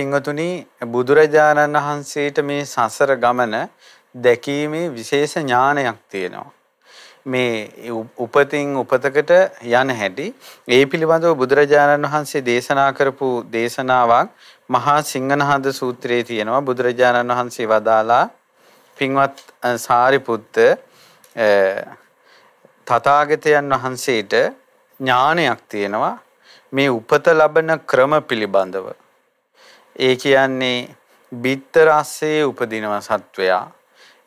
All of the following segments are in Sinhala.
පින්වතුනි බුදුරජාණන් වහන්සේට මේ සසර ගමන දැකීමේ විශේෂ ඥානයක් තියෙනවා. මේ උපතින් උපතකට යන හැටි ඒ පිළිබඳව බුදුරජාණන් වහන්සේ දේශනා කරපු දේශනාවක් මහා සිංහනාද සූත්‍රයේ තියෙනවා බුදුරජාණන් වහන්සේ වදාලා පින්වත් සාරිපුත්ත තථාගතයන් වහන්සේට ඥානයක් තියෙනවා මේ උපත ලබන ක්‍රම පිළිබඳව ඒ කියන්නේ බිත්තරස්සේ උපදිනව සත්වයා.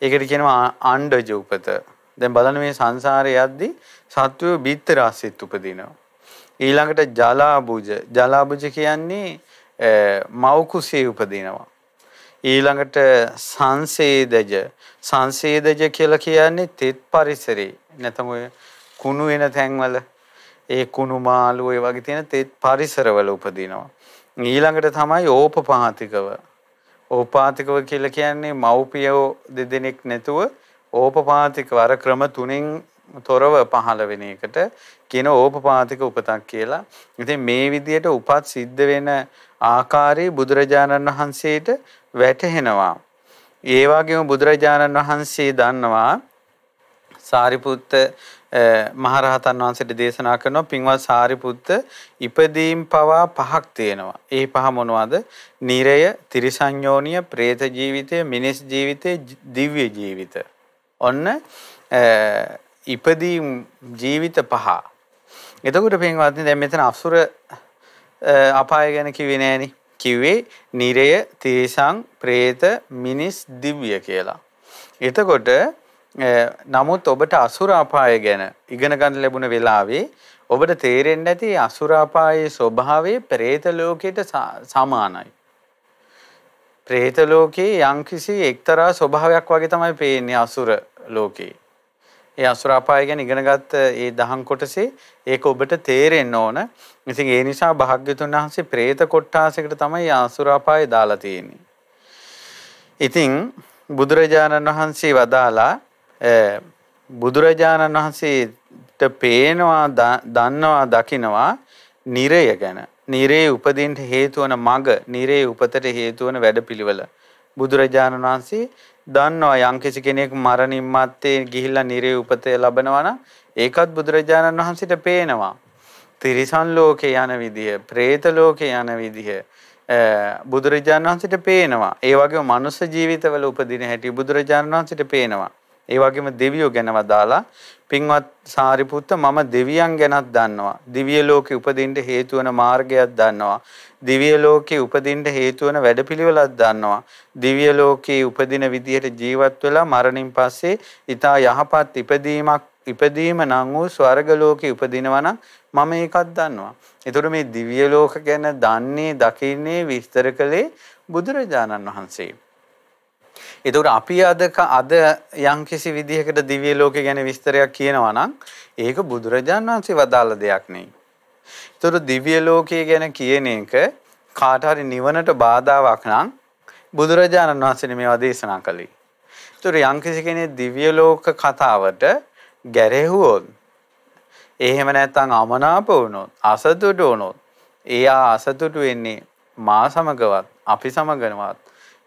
ඒකට කියනවා අණ්ඩජ උපත. දැන් බලන්න මේ සංසාරේ යද්දී සත්වය බිත්තරස්සෙත් උපදිනවා. ඊළඟට ජලාබුජ. ජලාබුජ කියන්නේ මව් කුසේ උපදිනවා. ඊළඟට සංසේදජ. සංසේදජ කියලා කියන්නේ තෙත් පරිසරේ. නැත්නම් ඔය කුණු වෙන තැන්වල ඒ කුණු මාළු ඒ වගේ තියෙන තෙත් පරිසරවල උපදිනවා. ඊළඟට තමයි ඕපපාතිකව. ඕපාතිකව කියලා කියන්නේ මව්පියෝ දෙදෙනෙක් නැතුව ඕපපාතිකව අර ක්‍රම තුනෙන් තොරව පහළ වෙන එකට කියන ඕපපාතික උපතක් කියලා. ඉතින් මේ විදියට උපත් සිද්ධ වෙන ආකාරයේ බුදුරජාණන් වහන්සේට වැටහෙනවා. ඒ වගේම බුදුරජාණන් වහන්සේ දන්නවා සාරිපුත්ත මහරහතන් වහන්සේට දේශනා කරනවා පින්වත් සාරිපුත්ත ඉපදීම් පවා පහක් තියෙනවා. ඒ පහ මොනවද? නිරය, තිරිසංයෝනිය, പ്രേත ජීවිතය, මිනිස් ජීවිතය, දිව්‍ය ජීවිත. ඔන්න ඉපදීම් ජීවිත පහ. එතකොට පින්වත්නි දැන් මෙතන අසුර අපාය ගැන කිව්වේ නෑනේ. කිව්වේ නිරය, තිරිසං, പ്രേත, මිනිස්, දිව්‍ය කියලා. එතකොට නමුත් ඔබට අසුරාපාය ගැන ඉගෙන ගන්න ලැබුණ වෙලාවේ ඔබට තේරෙන්නේ නැති අසුරාපායේ ස්වභාවය പ്രേත ලෝකයට සමානයි. പ്രേත ලෝකේ යම්කිසි එක්තරා ස්වභාවයක් වගේ තමයි පේන්නේ අසුර ලෝකේ. ඒ අසුරාපාය ගැන ඉගෙනගත්ත ඒ දහම් කොටසේ ඒක ඔබට තේරෙන්න ඕන. ඉතින් ඒ නිසා භාග්‍යතුන් වහන්සේ പ്രേත කොටාසයකට තමයි අසුරාපාය දාලා තියෙන්නේ. ඉතින් බුදුරජාණන් වහන්සේ වදාලා බුදුරජාණන් වහන්සේට පේනවා දන්නවා දකිනවා නිරය ගැන. නිරේ උපදින්ට හේතුවන මග නිරේ උපතට හේතුවන වැඩපිළිවෙල. බුදුරජාණන් වහන්සේ දන්නවා යම්කිසි කෙනෙක් මරණින් මත්තේ ගිහිල්ලා නිරේ උපතේ ලබනවා නම් ඒකත් බුදුරජාණන් වහන්සේට පේනවා. තිරිසන් ලෝකේ යන විදිය, പ്രേත ලෝකේ යන විදිය බුදුරජාණන් වහන්සේට පේනවා. ඒ වගේම මනුෂ්‍ය ජීවිතවල උපදින හැටි බුදුරජාණන් වහන්සේට පේනවා. ඒ වගේම දෙවියෝ ගැනව දාලා පින්වත් සාරිපුත්ත මම දෙවියන් ගැනත් දන්නවා. දිව්‍ය ලෝකේ උපදින්න හේතු වන මාර්ගයක් දන්නවා. දිව්‍ය ලෝකේ උපදින්න හේතු වන වැඩපිළිවෙලක් දන්නවා. දිව්‍ය ලෝකේ උපදින විදිහට ජීවත් වෙලා මරණින් පස්සේ ඊට යහපත් ඉපදීමක් ඉපදීම නම් වූ ස්වර්ග ලෝකේ උපදිනවා නම් මම ඒකත් දන්නවා. ඒතර මේ දිව්‍ය ලෝක ගැන දන්නේ, දකින්නේ විස්තර කළේ බුදුරජාණන් වහන්සේ. එතකොට අපි අද අද යම්කිසි විදිහකට දිව්‍ය ලෝකය ගැන විස්තරයක් කියනවා නම් ඒක බුදුරජාන් වහන්සේ වදාළ දෙයක් නෙයි. ඒතර දිව්‍ය ලෝකය ගැන කියන එක කාට හරි නිවනට බාධාවක් නම් බුදුරජාණන් වහන්සේනේ මේවා දේශනා කළේ. ඒතර යම්කිසි කෙනෙක් දිව්‍ය ලෝක කතාවට ගැරෙහුවොත් එහෙම නැත්නම් අමනාප වුණොත් අසතුටු වුණොත් එයා අසතුටු වෙන්නේ මා සමගවත් අපි සමගනවත්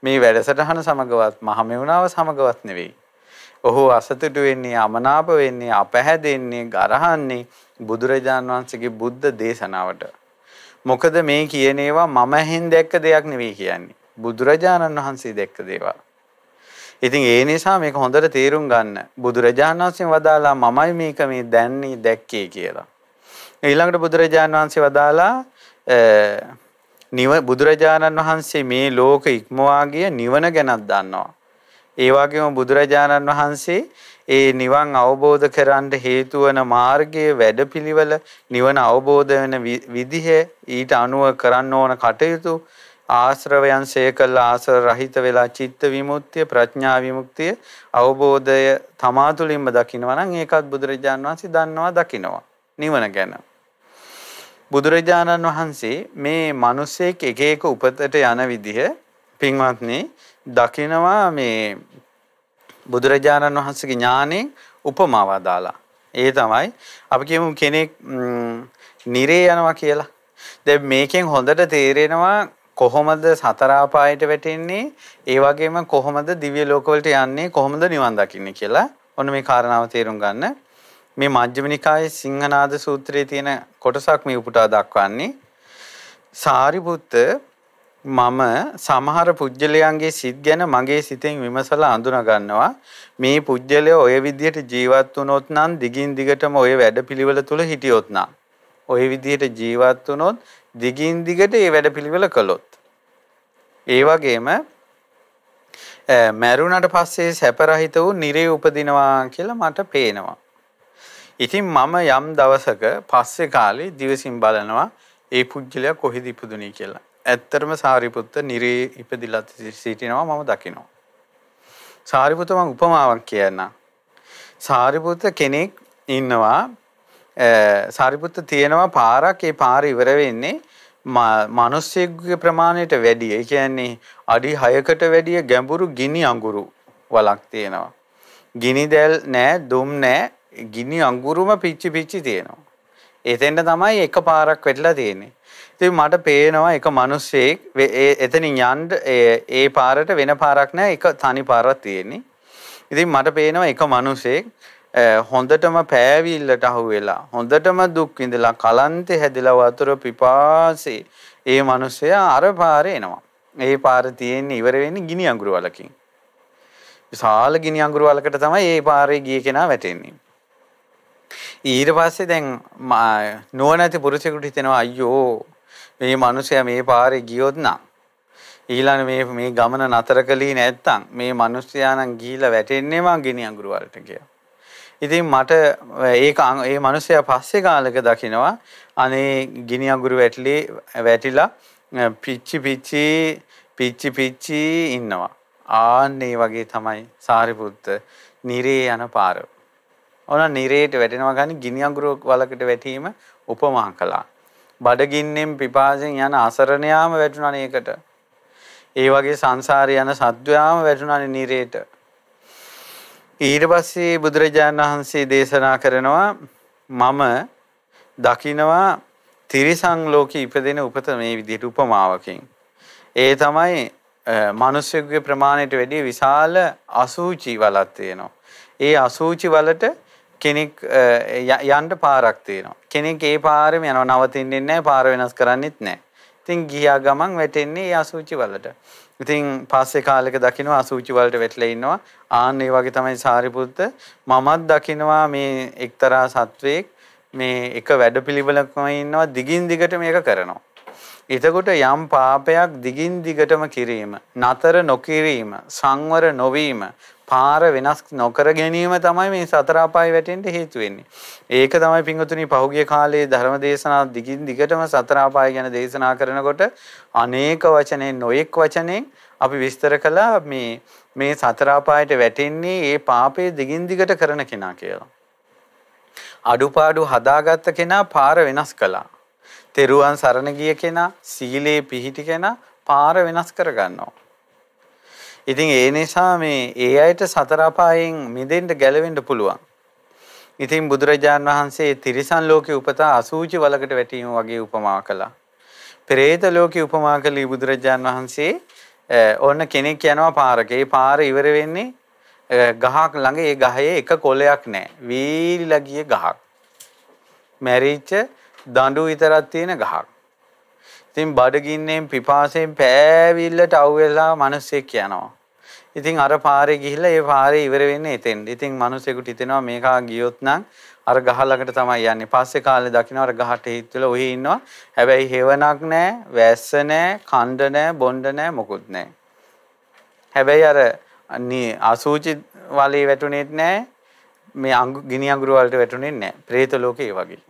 මේ වැඩසටහන සමගවත් මහමෙවුනාව සමගවත් නෙවෙයි. ඔහු අසතුටු වෙන්නේ අමනාප වෙන්නේ අපහැදෙන්නේ ගරහන්නේ බුදුරජාන් වහන්සේගේ බුද්ධ දේශනාවට. මොකද මේ කියන ඒවා මම හින් දැක්ක දෙයක් නෙවෙයි කියන්නේ. බුදුරජාණන් වහන්සේ දැක්ක දේවල්. ඉතින් ඒ නිසා මේක හොඳට තේරුම් ගන්න. බුදුරජාණන් වහන්සේ වදාලා මමයි මේක මේ දැන්නේ දැක්කේ කියලා. ඊළඟට බුදුරජාණන් වහන්සේ වදාලා නිව බුදුරජාණන් වහන්සේ මේ ලෝක ඉක්මවා ගිය නිවන ගැනත් දන්නවා. ඒ වගේම බුදුරජාණන් වහන්සේ ඒ නිවන් අවබෝධ කරන්න හේතු වන මාර්ගයේ වැඩපිළිවෙල නිවන අවබෝධ වෙන විදිහ ඊට අනුව කරන්න ඕන කටයුතු ආශ්‍රවයන් සේකලා ආශ්‍රව රහිත වෙලා චිත්ත විමුක්තිය ප්‍රඥා විමුක්තිය අවබෝධය තමා තුළින්ම දකිනවා නම් ඒකත් බුදුරජාන් වහන්සේ දන්නවා දකිනවා නිවන ගැන බුදුරජාණන් වහන්සේ මේ මිනිසෙක් එක එක උපතට යන විදිහ පින්වත්නි දකිනවා මේ බුදුරජාණන් වහන්සේගේ ඥාණයෙන් උපමාව දාලා. ඒ තමයි අපි කියමු කෙනෙක් නිරේ යනවා කියලා. දැන් මේකෙන් හොඳට තේරෙනවා කොහොමද සතර ආපායට වැටෙන්නේ ඒ වගේම කොහොමද දිව්‍ය ලෝකවලට යන්නේ කොහොමද නිවන් දකින්නේ කියලා ඔන්න මේ කාරණාව තේරුම් ගන්න මේ මජ්ක්‍ධිම නිකායේ සිංහනාද සූත්‍රයේ තියෙන කොටසක් මේ උපුටා දක්වන්නේ සාරිපුත්ත මම සමහර පුජ්‍යලයන්ගේ සිත් ගැන මගේ සිතෙන් විමසලා අඳුනා ගන්නවා මේ පුජ්‍යලය ඔය විදියට ජීවත් වුණොත් නම් දිගින් දිගටම ඔය වැඩපිළිවෙල තුල හිටියොත් නම් ඔය විදියට ජීවත් වුණොත් දිගින් දිගට ඒ වැඩපිළිවෙල කළොත් ඒ වගේම මැරුණට පස්සේ සැපරහිත වූ නිරේ උපදිනවා කියලා මට පේනවා ඉතින් මම යම් දවසක පස්සේ කාලේ දිවසින් බලනවා ඒ පුද්ගලයා කොහෙද ඉපදුනේ කියලා. ඇත්තටම සාරිපුත්ත නිරේ ඉපදිලා සිටිනවා මම දකිනවා. සාරිපුත්ත මම උපමාවක් කියන්නම්. සාරිපුත්ත කෙනෙක් ඉන්නවා සාරිපුත්ත තියෙනවා පාරක් ඒ පාර ඉවර වෙන්නේ මිනිස්සෙකුගේ ප්‍රමාණයට වැඩිය. ඒ කියන්නේ අඩි 6කට වැඩිය ගැඹුරු ගිනි අඟුරු වලක් තියෙනවා. ගිනි දැල් නෑ, දුම් නෑ, ගිනි අඟුරුම පිච්චි පිච්චි තියෙනවා. එතෙන්ට තමයි එක පාරක් වෙටලා තියෙන්නේ. ඉතින් මට පේනවා එක මිනිස්සෙක් එතනින් යන්න ඒ පාරට වෙන පාරක් නැහැ එක තනි පාරක් තියෙන්නේ. ඉතින් මට පේනවා එක මිනිස්සෙක් හොඳටම පෑවිල්ලට අහුවෙලා හොඳටම දුක් විඳලා කලන්තේ හැදිලා වතුර පිපාසේ ඒ මිනිස්සයා අර පාරේ එනවා. ඒ පාර තියෙන්නේ ඉවර වෙන්නේ ගිනි අඟුරු වලකින්. විශාල ගිනි අඟුරු වලකට තමයි ඒ පාරේ ගිය කෙනා වැටෙන්නේ. ඊට පස්සේ දැන් නුවණැති පුරුෂයෙකුට හිතෙනවා අයියෝ මේ මිනිසයා මේ පාරේ ගියොත් නම් ඊළඟ මේ මේ ගමන නතර කළේ නැත්තම් මේ මිනිස්සයා නම් ගිහිලා වැටෙන්නේ මං ගිනි අඟුරු වලට කියලා. ඉතින් මට ඒක ඒ මිනිස්සයා පස්සේ කාලෙක දකිනවා අනේ ගිනි අඟුරු වැටලි වැටිලා පිච්චි පිච්චි පිච්චි පිච්චි ඉන්නවා. ආන්නේ වගේ තමයි සාරිපුත්ත නිරේ යන පාරව. ඕන නිරේට වැටෙනවා ගන්න ගිනි අඟුරු වලකට වැටීම උපමා කළා. බඩගින්නෙන් පිපාසයෙන් යන අසරණයාම වැටුණානේ ඒකට. ඒ වගේ සංසාරේ යන සත්වයාම වැටුණානේ නිරේට. ඊට පස්සේ බුදුරජාණන් වහන්සේ දේශනා කරනවා මම දකිනවා තිරිසං ලෝකේ ඉපදෙන උපත මේ විදිහට උපමාවකින්. ඒ තමයි මිනිස්සුගේ ප්‍රමාණයට වැඩිය විශාල අසූචි වලක් තියෙනවා. ඒ අසූචි වලට කෙනෙක් යන්න පාරක් තියෙනවා. කෙනෙක් ඒ පාරෙම යනවා නවතින්නේ නැහැ, පාර වෙනස් කරන්නෙත් නැහැ. ඉතින් ගියා ගමන් වැටෙන්නේ අසුචි වලට. ඉතින් පස්සේ කාලෙක දකිනවා අසුචි වලට වැටලා ඉන්නවා. ආන් ඒ වගේ තමයි සාරිපුත්ත මමත් දකිනවා මේ එක්තරා සත්වෙක් මේ එක වැඩපිළිවෙලකම ඉන්නවා දිගින් දිගට මේක කරනවා. එතකොට යම් පාපයක් දිගින් දිගටම කිරීම, නතර නොකිරීම, සංවර නොවීම, පාර වෙනස් නොකර ගැනීම තමයි මේ සතර අපාය වැටෙන්න හේතු වෙන්නේ. ඒක තමයි පින්වතුනි පහුගිය කාලේ ධර්ම දේශනා දිගින් දිගටම සතර අපාය ගැන දේශනා කරනකොට අනේක වචනේ නොඑක් වචනෙන් අපි විස්තර කළා මේ මේ සතර අපායට වැටෙන්නේ මේ පාපේ දිගින් දිගට කරන කෙනා කියලා. අඩුපාඩු හදාගත්ත කෙනා පාර වෙනස් කළා. තෙරුවන් සරණ ගිය කෙනා සීලේ පිහිටි කෙනා පාර වෙනස් කරගන්නවා. ඉතින් ඒ නිසා මේ ඒ අයට සතර අපායෙන් මිදෙන්න ගැලවෙන්න පුළුවන්. ඉතින් බුදුරජාන් වහන්සේ තිරිසන් ලෝකේ උපත අසූචි වලකට වැටීම වගේ උපමා කළා. ප්‍රේත ලෝකේ උපමා කළේ බුදුරජාන් වහන්සේ ඕන කෙනෙක් යනවා පාරක. ඒ පාර ඉවර වෙන්නේ ගහක් ළඟ. ඒ ගහේ එක කොළයක් නැහැ. වීලිලා ගිය ගහක්. මැරිච්ච දඬු විතරක් තියෙන ගහක්. ඉතින් බඩගින්නෙන් පිපාසයෙන් පෑවිල්ලට අවුවෙලා මිනිස්සෙක් යනවා. ඉතින් අර පාරේ ගිහිල්ලා ඒ පාරේ ඉවර වෙන්නේ එතෙන්. ඉතින් මිනිස්සෙකුට හිතෙනවා මේකා ගියොත් නම් අර ගහ ළඟට තමයි යන්නේ. පස්සේ කාලේ දකින්න අර ගහට හිට වෙලා ඔහි ඉන්නවා. හැබැයි හේවණක් නැහැ, වැස්ස නැහැ, කණ්ඩ නැහැ, බොණ්ඩ නැහැ, මොකුත් නැහැ. හැබැයි අර අසූචි වලේ වැටුනේත් නැහැ. මේ අඟු ගිනි අඟුරු වලට වැටුනේ නැහැ. പ്രേත ලෝකේ ඒ වගේ.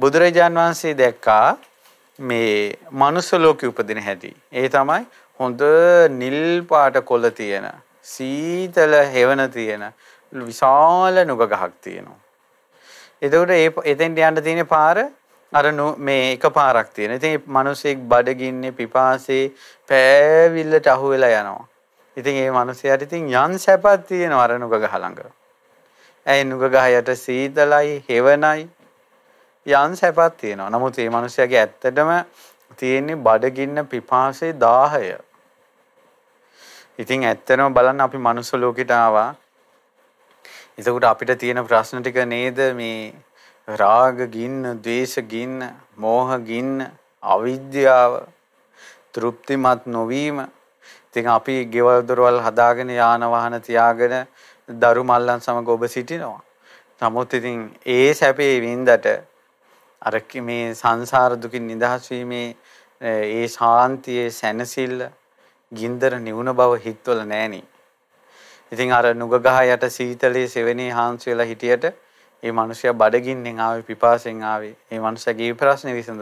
බුදුරජාන් වහන්සේ දැක්කා මේ මනුස්ස ලෝකෙ උපදින හැටි. ඒ තමයි හොඳ නිල් පාට කොළ තියෙන, සීතල හෙවණ තියෙන විශාල නුග ගහක් තියෙනවා. එතකොට ඒ එතෙන්ට යන්න තියෙන පාර අර මේ එක පාරක් තියෙන. ඉතින් මිනිසෙක් බඩගින්නේ පිපාසේ පෑවිල්ලට අහු වෙලා යනවා. ඉතින් ඒ මිනිසයාට ඉතින් යන් සැපක් තියෙනවා අර නුග ගහ ළඟ. ඒ නුග ගහ යට සීතලයි, හෙවණයි, යන් සැපත් තියෙනවා. නමුත් මේ මිනිස්යාගේ ඇත්තටම තියෙන්නේ බඩගින්න පිපාසය 1000. ඉතින් ඇත්තටම බලන්න අපි මනුස්ස ලෝකෙට ආවා. එතකොට අපිට තියෙන ප්‍රශ්න ටික නේද මේ රාග ගින්න, ද්වේෂ ගින්න, මෝහ ගින්න, අවිද්‍යාව, තෘප්තිමත් නොවීම. ඉතින් අපි ගෙවල් දොරවල් හදාගෙන යාන වාහන තියාගෙන දරු මල්ලන් සමග ඔබ සිටිනවා. නමුත් ඉතින් ඒ සැපේ වින්දට අර මේ සංසාර දුකින් නිදහස් වීමේ ඒ ශාන්තියේ සැනසෙල්ල ගින්දර නිවුන බව හිතවල නැණි. ඉතින් අර නුගගහ යට සීතලයේ සෙවෙනේ හාන්සි වෙලා හිටියට ඒ මිනිසයා බඩගින්නෙන් ආවේ පිපාසෙන් ආවේ. ඒ මිනිසයාගේ ප්‍රශ්නේ විසඳ